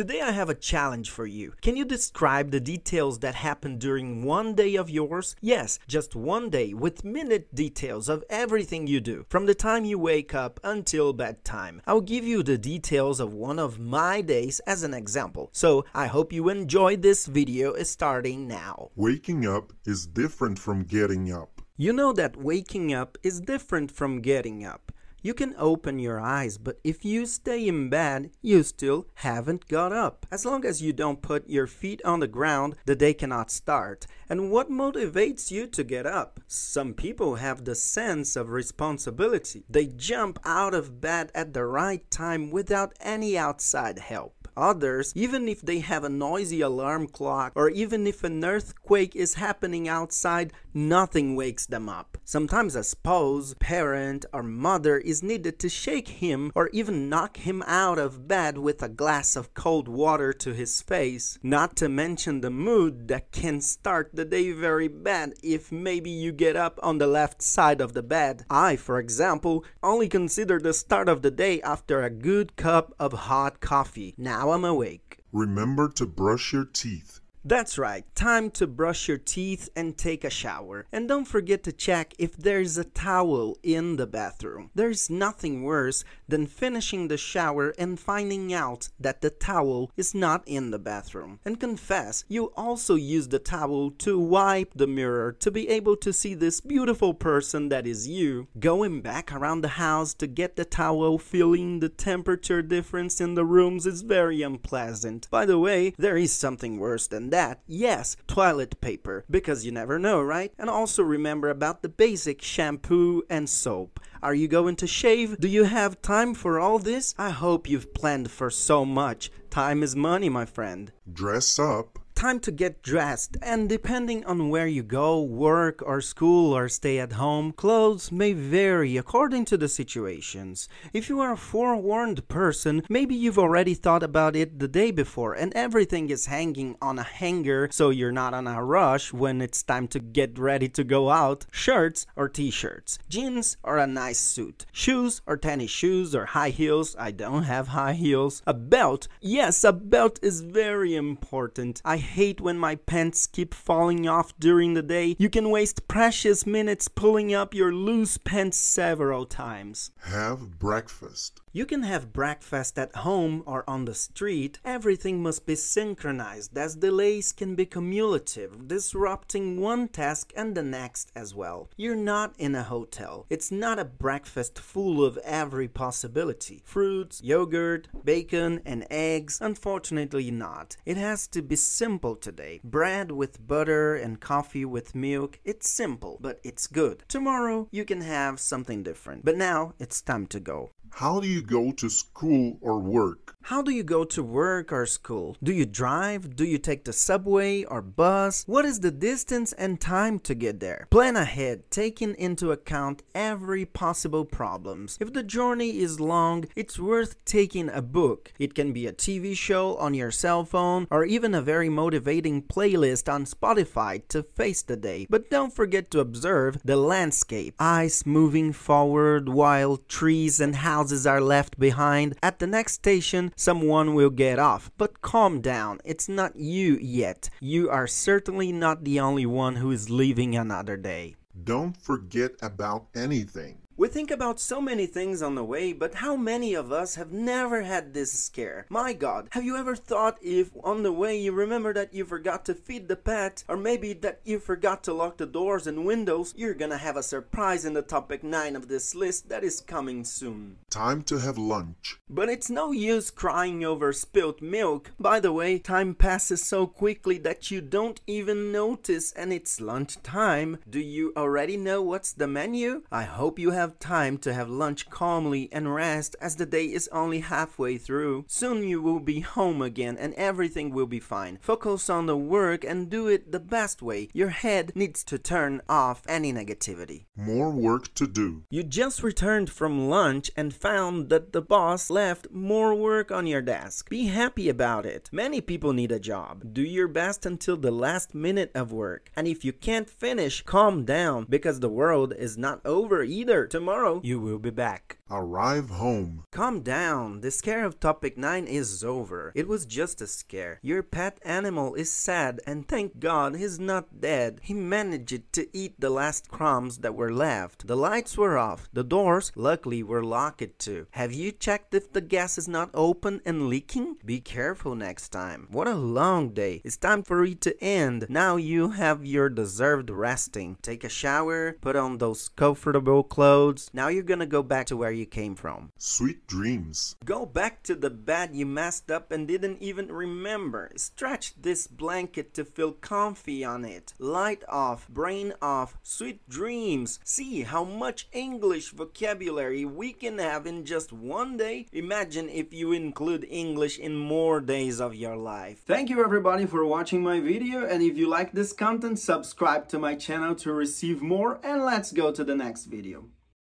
Today I have a challenge for you. Can you describe the details that happened during one day of yours? Yes, just one day with minute details of everything you do, from the time you wake up until bedtime. I'll give you the details of one of my days as an example. So I hope you enjoy this video starting now. Waking up is different from getting up. You know that waking up is different from getting up. You can open your eyes, but if you stay in bed, you still haven't got up. As long as you don't put your feet on the ground, the day cannot start. And what motivates you to get up? Some people have the sense of responsibility. They jump out of bed at the right time without any outside help others, even if they have a noisy alarm clock or even if an earthquake is happening outside, nothing wakes them up. Sometimes a spouse, parent, or mother is needed to shake him or even knock him out of bed with a glass of cold water to his face, not to mention the mood that can start the day very bad if maybe you get up on the left side of the bed. I, for example, only consider the start of the day after a good cup of hot coffee. Now, now I'm awake. Remember to brush your teeth. That's right, time to brush your teeth and take a shower. And don't forget to check if there's a towel in the bathroom. There's nothing worse than finishing the shower and finding out that the towel is not in the bathroom. And confess, you also use the towel to wipe the mirror to be able to see this beautiful person that is you. Going back around the house to get the towel, feeling the temperature difference in the rooms is very unpleasant. By the way, there is something worse than that, yes, toilet paper, because you never know, right? And also remember about the basic shampoo and soap. Are you going to shave? Do you have time for all this? I hope you've planned for so much. Time is money, my friend. Dress up time to get dressed, and depending on where you go, work or school or stay at home, clothes may vary according to the situations. If you are a forewarned person, maybe you've already thought about it the day before and everything is hanging on a hanger so you're not on a rush when it's time to get ready to go out. Shirts or t-shirts, jeans or a nice suit, shoes or tennis shoes or high heels, I don't have high heels, a belt, yes a belt is very important. I hate when my pants keep falling off during the day. You can waste precious minutes pulling up your loose pants several times. Have breakfast. You can have breakfast at home or on the street. Everything must be synchronized as delays can be cumulative, disrupting one task and the next as well. You're not in a hotel. It's not a breakfast full of every possibility. Fruits, yogurt, bacon and eggs. Unfortunately not. It has to be simple today. Bread with butter and coffee with milk. It's simple, but it's good. Tomorrow you can have something different. But now it's time to go. How do you you go to school or work? How do you go to work or school? Do you drive? Do you take the subway or bus? What is the distance and time to get there? Plan ahead, taking into account every possible problems. If the journey is long, it's worth taking a book. It can be a TV show on your cell phone or even a very motivating playlist on Spotify to face the day. But don't forget to observe the landscape. Ice moving forward while trees and houses are left behind, at the next station someone will get off. But calm down, it's not you yet. You are certainly not the only one who is leaving another day. Don't forget about anything. We think about so many things on the way, but how many of us have never had this scare? My god, have you ever thought if on the way you remember that you forgot to feed the pet, or maybe that you forgot to lock the doors and windows, you're gonna have a surprise in the topic 9 of this list that is coming soon. Time to have lunch. But it's no use crying over spilt milk. By the way, time passes so quickly that you don't even notice and it's lunch time. Do you already know what's the menu? I hope you have have time to have lunch calmly and rest as the day is only halfway through. Soon you will be home again and everything will be fine. Focus on the work and do it the best way. Your head needs to turn off any negativity. More work to do. You just returned from lunch and found that the boss left more work on your desk. Be happy about it. Many people need a job. Do your best until the last minute of work. And if you can't finish, calm down because the world is not over either. To tomorrow you will be back. Arrive home. Calm down. The scare of topic 9 is over. It was just a scare. Your pet animal is sad and thank God he's not dead. He managed to eat the last crumbs that were left. The lights were off. The doors, luckily, were locked too. Have you checked if the gas is not open and leaking? Be careful next time. What a long day. It's time for it to end. Now you have your deserved resting. Take a shower, put on those comfortable clothes, now you're gonna go back to where you came from. Sweet dreams. Go back to the bed you messed up and didn't even remember. Stretch this blanket to feel comfy on it. Light off, brain off, sweet dreams. See how much English vocabulary we can have in just one day? Imagine if you include English in more days of your life. Thank you everybody for watching my video and if you like this content, subscribe to my channel to receive more and let's go to the next video.